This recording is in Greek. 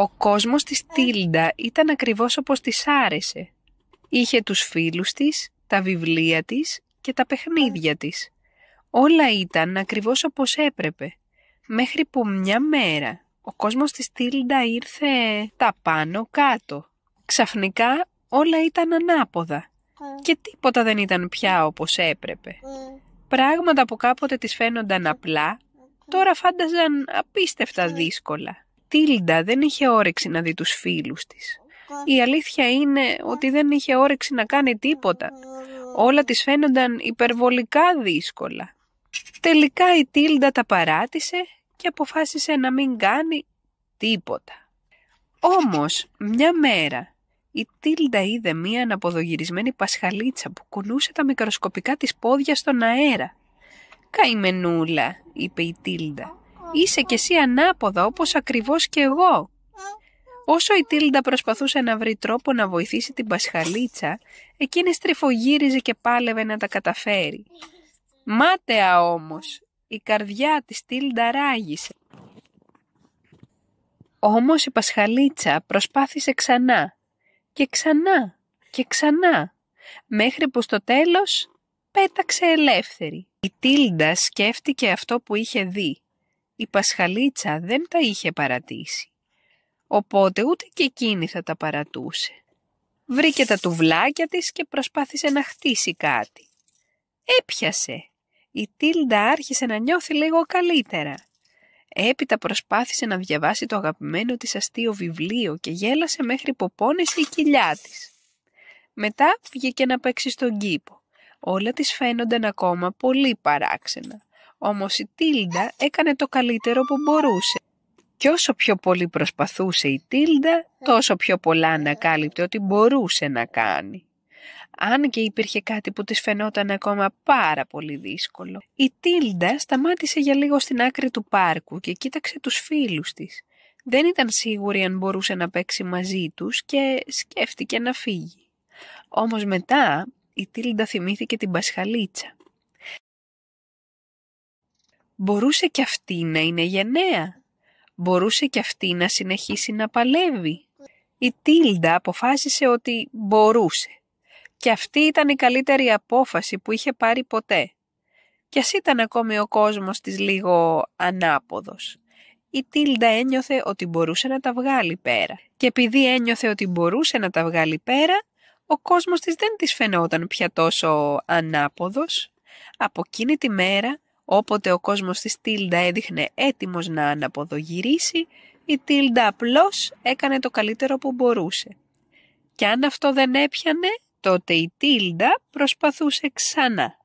Ο κόσμος της Τίλντα ήταν ακριβώς όπως της άρεσε. Είχε τους φίλους της, τα βιβλία της και τα παιχνίδια της. Όλα ήταν ακριβώς όπως έπρεπε. Μέχρι που μια μέρα ο κόσμος της Τίλντα ήρθε τα πάνω κάτω. Ξαφνικά όλα ήταν ανάποδα και τίποτα δεν ήταν πια όπως έπρεπε. Πράγματα που κάποτε της φαίνονταν απλά, τώρα φάνταζαν απίστευτα δύσκολα. Τίλντα δεν είχε όρεξη να δει τους φίλους της. Η αλήθεια είναι ότι δεν είχε όρεξη να κάνει τίποτα. Όλα της φαίνονταν υπερβολικά δύσκολα. Τελικά η Τίλντα τα παράτησε και αποφάσισε να μην κάνει τίποτα. Όμως, μια μέρα, η Τίλντα είδε μία αναποδογυρισμένη πασχαλίτσα που κουνούσε τα μικροσκοπικά της πόδια στον αέρα. «Καημενούλα», είπε η Τίλντα, είσαι κι εσύ ανάποδα όπως ακριβώς κι εγώ. Όσο η Τίλντα προσπαθούσε να βρει τρόπο να βοηθήσει την Πασχαλίτσα, εκείνης στριφογύριζε και πάλευε να τα καταφέρει. Μάταια όμως, η καρδιά της Τίλντα ράγισε. Όμως η Πασχαλίτσα προσπάθησε ξανά και ξανά και ξανά, μέχρι που στο τέλος πέταξε ελεύθερη. Η Τίλντα σκέφτηκε αυτό που είχε δει η Πασχαλίτσα δεν τα είχε παρατήσει. Οπότε ούτε και εκείνη θα τα παρατούσε. Βρήκε τα τουβλάκια της και προσπάθησε να χτίσει κάτι. Έπιασε. Η Τίλντα άρχισε να νιώθει λίγο καλύτερα. Έπειτα προσπάθησε να διαβάσει το αγαπημένο της αστείο βιβλίο και γέλασε μέχρι πόνεσε η κοιλιά της. Μετά βγήκε να παίξει στον κήπο. Όλα της φαίνονταν ακόμα πολύ παράξενα. Όμως η Τίλντα έκανε το καλύτερο που μπορούσε. και όσο πιο πολύ προσπαθούσε η Τίλντα, τόσο πιο πολλά ανακάλυπτε ότι μπορούσε να κάνει. Αν και υπήρχε κάτι που της φαινόταν ακόμα πάρα πολύ δύσκολο, η Τίλντα σταμάτησε για λίγο στην άκρη του πάρκου και κοίταξε τους φίλους της. Δεν ήταν σίγουρη αν μπορούσε να παίξει μαζί τους και σκέφτηκε να φύγει. Όμως μετά η Τίλντα θυμήθηκε την Πασχαλίτσα μπορούσε κι αυτή να είναι γενναία. Μπορούσε κι αυτή να συνεχίσει να παλεύει. Η Τίλντα αποφάσισε ότι μπορούσε. Και αυτή ήταν η καλύτερη απόφαση που είχε πάρει ποτέ. Κι ας ήταν ακόμη ο κόσμος της λίγο ανάποδος. Η Τίλντα ένιωθε ότι μπορούσε να τα βγάλει πέρα. Και επειδή ένιωθε ότι μπορούσε να τα βγάλει πέρα, ο κόσμος της δεν της φαινόταν πια τόσο ανάποδος. Από εκείνη τη μέρα Όποτε ο κόσμος της Τίλντα έδειχνε έτοιμος να αναποδογυρίσει, η Τίλντα απλώς έκανε το καλύτερο που μπορούσε. Και αν αυτό δεν έπιανε, τότε η Τίλντα προσπαθούσε ξανά.